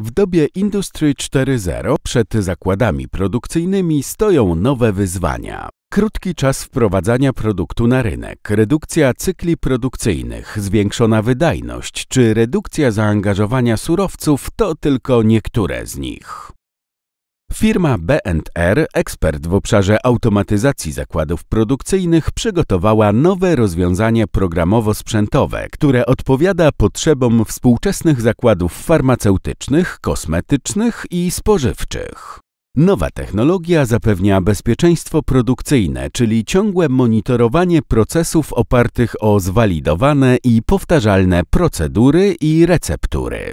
W dobie Industry 4.0 przed zakładami produkcyjnymi stoją nowe wyzwania. Krótki czas wprowadzania produktu na rynek, redukcja cykli produkcyjnych, zwiększona wydajność czy redukcja zaangażowania surowców to tylko niektóre z nich. Firma BR, ekspert w obszarze automatyzacji zakładów produkcyjnych, przygotowała nowe rozwiązanie programowo-sprzętowe, które odpowiada potrzebom współczesnych zakładów farmaceutycznych, kosmetycznych i spożywczych. Nowa technologia zapewnia bezpieczeństwo produkcyjne, czyli ciągłe monitorowanie procesów opartych o zwalidowane i powtarzalne procedury i receptury.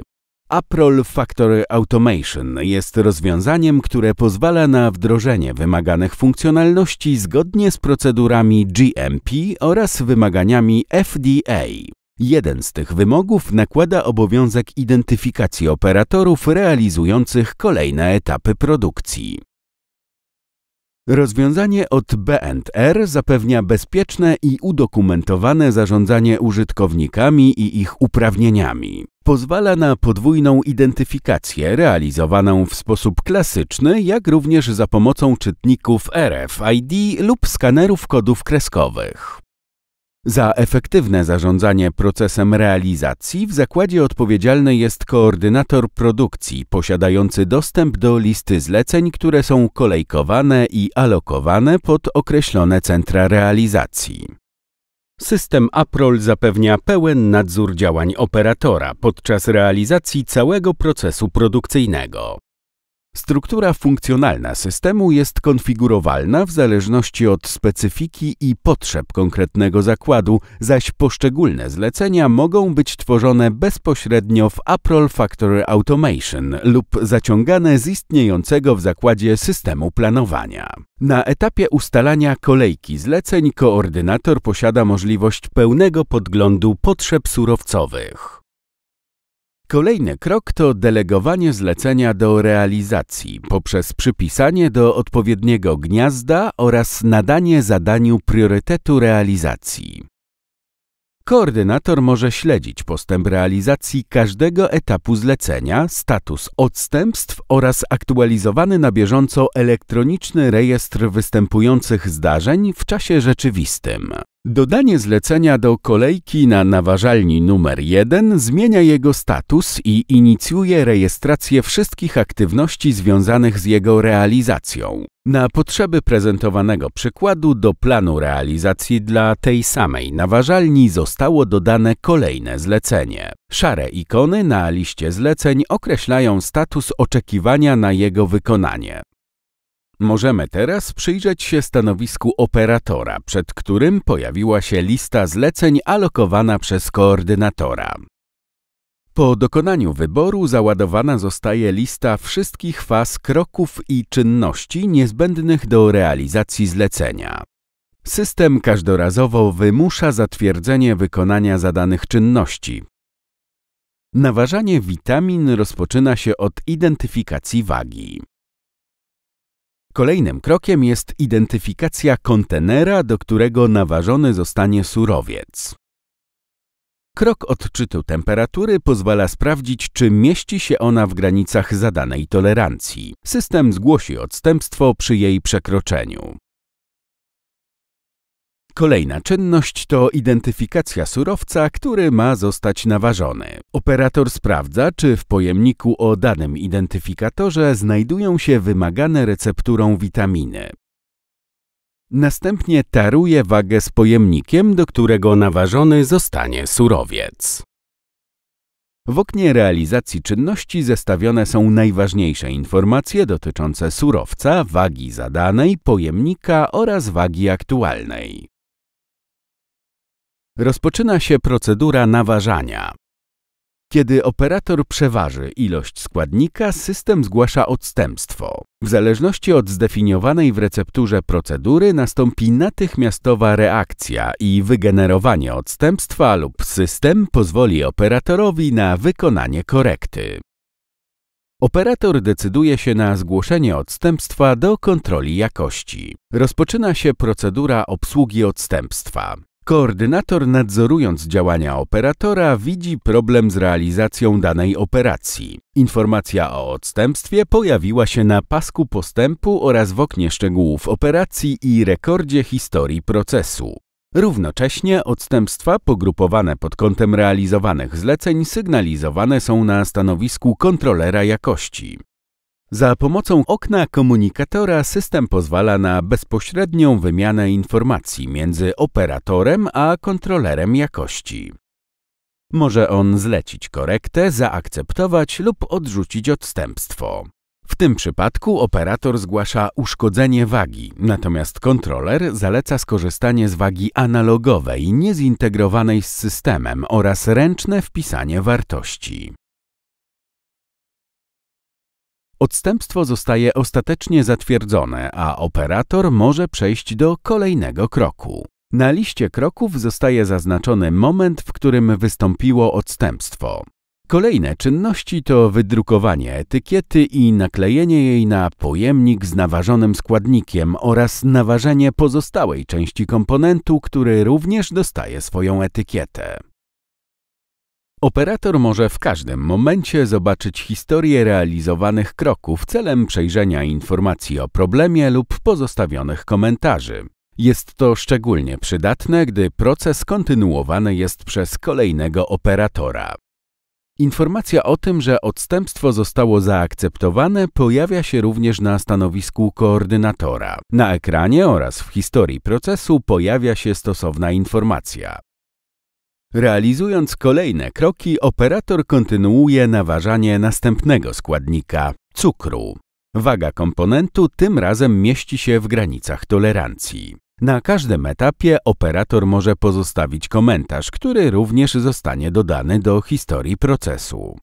Aprol Factor Automation jest rozwiązaniem, które pozwala na wdrożenie wymaganych funkcjonalności zgodnie z procedurami GMP oraz wymaganiami FDA. Jeden z tych wymogów nakłada obowiązek identyfikacji operatorów realizujących kolejne etapy produkcji. Rozwiązanie od BNR zapewnia bezpieczne i udokumentowane zarządzanie użytkownikami i ich uprawnieniami. Pozwala na podwójną identyfikację realizowaną w sposób klasyczny, jak również za pomocą czytników RFID lub skanerów kodów kreskowych. Za efektywne zarządzanie procesem realizacji w zakładzie odpowiedzialny jest koordynator produkcji posiadający dostęp do listy zleceń, które są kolejkowane i alokowane pod określone centra realizacji. System APROL zapewnia pełen nadzór działań operatora podczas realizacji całego procesu produkcyjnego. Struktura funkcjonalna systemu jest konfigurowalna w zależności od specyfiki i potrzeb konkretnego zakładu, zaś poszczególne zlecenia mogą być tworzone bezpośrednio w April Factory Automation lub zaciągane z istniejącego w zakładzie systemu planowania. Na etapie ustalania kolejki zleceń koordynator posiada możliwość pełnego podglądu potrzeb surowcowych. Kolejny krok to delegowanie zlecenia do realizacji poprzez przypisanie do odpowiedniego gniazda oraz nadanie zadaniu priorytetu realizacji. Koordynator może śledzić postęp realizacji każdego etapu zlecenia, status odstępstw oraz aktualizowany na bieżąco elektroniczny rejestr występujących zdarzeń w czasie rzeczywistym. Dodanie zlecenia do kolejki na naważalni numer 1 zmienia jego status i inicjuje rejestrację wszystkich aktywności związanych z jego realizacją. Na potrzeby prezentowanego przykładu do planu realizacji dla tej samej naważalni zostało dodane kolejne zlecenie. Szare ikony na liście zleceń określają status oczekiwania na jego wykonanie. Możemy teraz przyjrzeć się stanowisku operatora, przed którym pojawiła się lista zleceń alokowana przez koordynatora. Po dokonaniu wyboru załadowana zostaje lista wszystkich faz kroków i czynności niezbędnych do realizacji zlecenia. System każdorazowo wymusza zatwierdzenie wykonania zadanych czynności. Naważanie witamin rozpoczyna się od identyfikacji wagi. Kolejnym krokiem jest identyfikacja kontenera, do którego naważony zostanie surowiec. Krok odczytu temperatury pozwala sprawdzić, czy mieści się ona w granicach zadanej tolerancji. System zgłosi odstępstwo przy jej przekroczeniu. Kolejna czynność to identyfikacja surowca, który ma zostać naważony. Operator sprawdza, czy w pojemniku o danym identyfikatorze znajdują się wymagane recepturą witaminy. Następnie taruje wagę z pojemnikiem, do którego naważony zostanie surowiec. W oknie realizacji czynności zestawione są najważniejsze informacje dotyczące surowca, wagi zadanej, pojemnika oraz wagi aktualnej. Rozpoczyna się procedura naważania. Kiedy operator przeważy ilość składnika, system zgłasza odstępstwo. W zależności od zdefiniowanej w recepturze procedury nastąpi natychmiastowa reakcja i wygenerowanie odstępstwa lub system pozwoli operatorowi na wykonanie korekty. Operator decyduje się na zgłoszenie odstępstwa do kontroli jakości. Rozpoczyna się procedura obsługi odstępstwa. Koordynator nadzorując działania operatora widzi problem z realizacją danej operacji. Informacja o odstępstwie pojawiła się na pasku postępu oraz w oknie szczegółów operacji i rekordzie historii procesu. Równocześnie odstępstwa pogrupowane pod kątem realizowanych zleceń sygnalizowane są na stanowisku kontrolera jakości. Za pomocą okna komunikatora system pozwala na bezpośrednią wymianę informacji między operatorem a kontrolerem jakości. Może on zlecić korektę, zaakceptować lub odrzucić odstępstwo. W tym przypadku operator zgłasza uszkodzenie wagi, natomiast kontroler zaleca skorzystanie z wagi analogowej, niezintegrowanej z systemem oraz ręczne wpisanie wartości. Odstępstwo zostaje ostatecznie zatwierdzone, a operator może przejść do kolejnego kroku. Na liście kroków zostaje zaznaczony moment, w którym wystąpiło odstępstwo. Kolejne czynności to wydrukowanie etykiety i naklejenie jej na pojemnik z naważonym składnikiem oraz naważenie pozostałej części komponentu, który również dostaje swoją etykietę. Operator może w każdym momencie zobaczyć historię realizowanych kroków celem przejrzenia informacji o problemie lub pozostawionych komentarzy. Jest to szczególnie przydatne, gdy proces kontynuowany jest przez kolejnego operatora. Informacja o tym, że odstępstwo zostało zaakceptowane pojawia się również na stanowisku koordynatora. Na ekranie oraz w historii procesu pojawia się stosowna informacja. Realizując kolejne kroki, operator kontynuuje naważanie następnego składnika – cukru. Waga komponentu tym razem mieści się w granicach tolerancji. Na każdym etapie operator może pozostawić komentarz, który również zostanie dodany do historii procesu.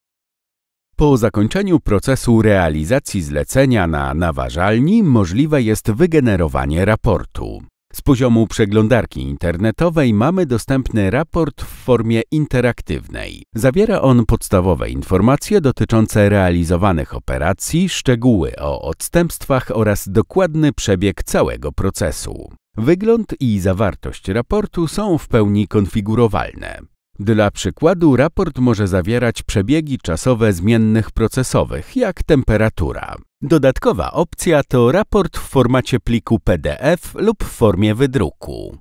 Po zakończeniu procesu realizacji zlecenia na naważalni możliwe jest wygenerowanie raportu. Z poziomu przeglądarki internetowej mamy dostępny raport w formie interaktywnej. Zawiera on podstawowe informacje dotyczące realizowanych operacji, szczegóły o odstępstwach oraz dokładny przebieg całego procesu. Wygląd i zawartość raportu są w pełni konfigurowalne. Dla przykładu raport może zawierać przebiegi czasowe zmiennych procesowych, jak temperatura. Dodatkowa opcja to raport w formacie pliku PDF lub w formie wydruku.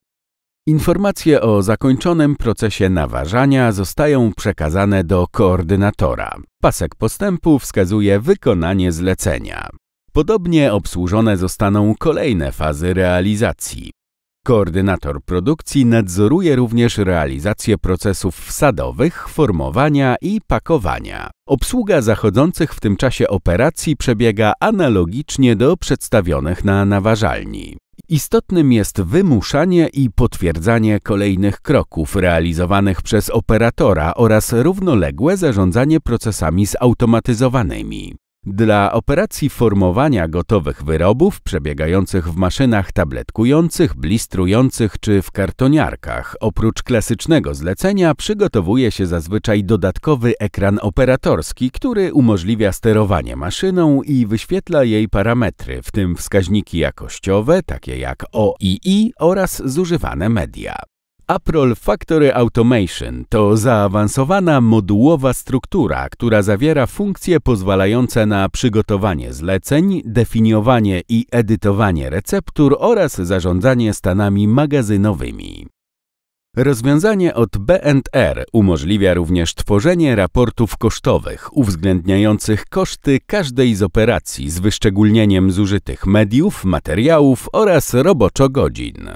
Informacje o zakończonym procesie naważania zostają przekazane do koordynatora. Pasek postępu wskazuje wykonanie zlecenia. Podobnie obsłużone zostaną kolejne fazy realizacji. Koordynator produkcji nadzoruje również realizację procesów wsadowych, formowania i pakowania. Obsługa zachodzących w tym czasie operacji przebiega analogicznie do przedstawionych na naważalni. Istotnym jest wymuszanie i potwierdzanie kolejnych kroków realizowanych przez operatora oraz równoległe zarządzanie procesami zautomatyzowanymi. Dla operacji formowania gotowych wyrobów przebiegających w maszynach tabletkujących, blistrujących czy w kartoniarkach, oprócz klasycznego zlecenia przygotowuje się zazwyczaj dodatkowy ekran operatorski, który umożliwia sterowanie maszyną i wyświetla jej parametry, w tym wskaźniki jakościowe, takie jak OII oraz zużywane media. Aprol Factory Automation to zaawansowana modułowa struktura, która zawiera funkcje pozwalające na przygotowanie zleceń, definiowanie i edytowanie receptur oraz zarządzanie stanami magazynowymi. Rozwiązanie od BNR umożliwia również tworzenie raportów kosztowych uwzględniających koszty każdej z operacji z wyszczególnieniem zużytych mediów, materiałów oraz roboczo godzin.